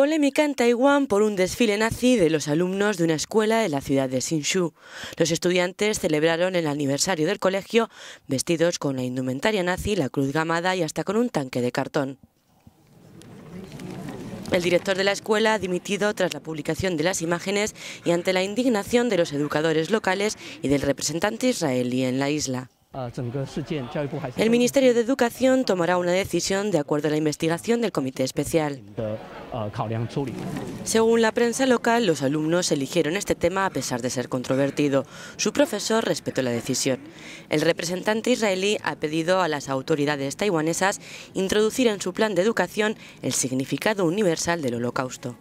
Polémica en Taiwán por un desfile nazi de los alumnos de una escuela en la ciudad de Hsinchu. Los estudiantes celebraron el aniversario del colegio vestidos con la indumentaria nazi, la cruz gamada y hasta con un tanque de cartón. El director de la escuela ha dimitido tras la publicación de las imágenes y ante la indignación de los educadores locales y del representante israelí en la isla. El Ministerio de Educación tomará una decisión de acuerdo a la investigación del Comité Especial. Eh, eh, eh, Según la prensa local, los alumnos eligieron este tema a pesar de ser controvertido. Su profesor respetó la decisión. El representante israelí ha pedido a las autoridades taiwanesas introducir en su plan de educación el significado universal del holocausto.